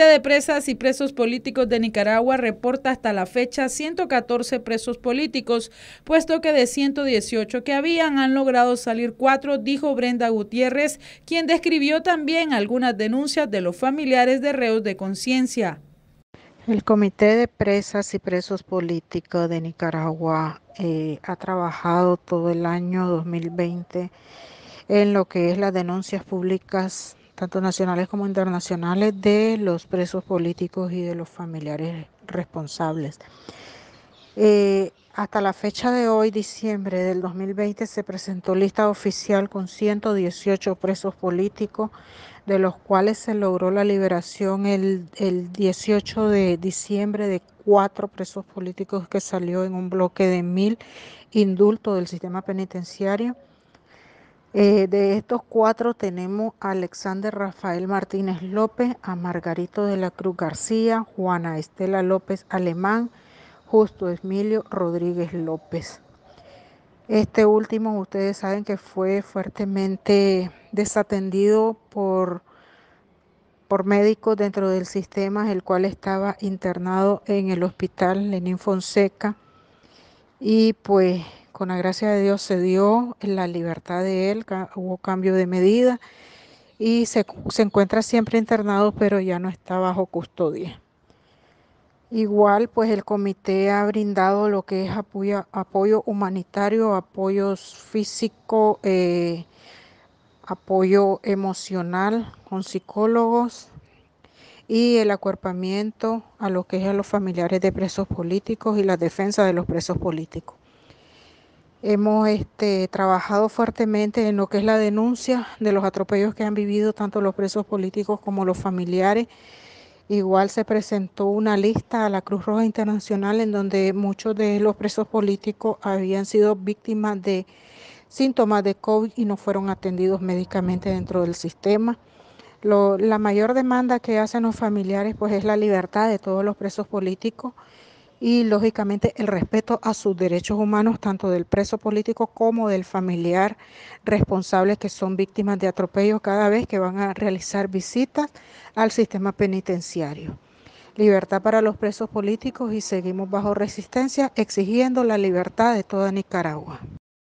Comité de Presas y Presos Políticos de Nicaragua reporta hasta la fecha 114 presos políticos, puesto que de 118 que habían han logrado salir cuatro, dijo Brenda Gutiérrez, quien describió también algunas denuncias de los familiares de reos de conciencia. El Comité de Presas y Presos Políticos de Nicaragua eh, ha trabajado todo el año 2020 en lo que es las denuncias públicas tanto nacionales como internacionales, de los presos políticos y de los familiares responsables. Eh, hasta la fecha de hoy, diciembre del 2020, se presentó lista oficial con 118 presos políticos, de los cuales se logró la liberación el, el 18 de diciembre de cuatro presos políticos que salió en un bloque de mil indultos del sistema penitenciario. Eh, de estos cuatro tenemos a Alexander Rafael Martínez López, a Margarito de la Cruz García, Juana Estela López Alemán, Justo Emilio Rodríguez López. Este último ustedes saben que fue fuertemente desatendido por, por médicos dentro del sistema, el cual estaba internado en el hospital Lenín Fonseca. Y pues con la gracia de Dios se dio la libertad de él, hubo cambio de medida y se, encuentra siempre internado, pero ya no está bajo custodia. Igual, pues el comité ha brindado lo que es apoyo, humanitario, apoyo físico, eh, apoyo emocional con psicólogos y el acuerpamiento a lo que es a los familiares de presos políticos y la defensa de los presos políticos. Hemos este, trabajado fuertemente en lo que es la denuncia de los atropellos que han vivido tanto los presos políticos como los familiares. Igual se presentó una lista a la Cruz Roja Internacional en donde muchos de los presos políticos habían sido víctimas de síntomas de COVID y no fueron atendidos médicamente dentro del sistema. la mayor demanda que hacen los familiares pues es la libertad de todos los presos políticos y lógicamente el respeto a sus derechos humanos, tanto del preso político como del familiar responsable que son víctimas de atropellos cada vez que van a realizar visitas al sistema penitenciario. Libertad para los presos políticos y seguimos bajo resistencia exigiendo la libertad de toda Nicaragua.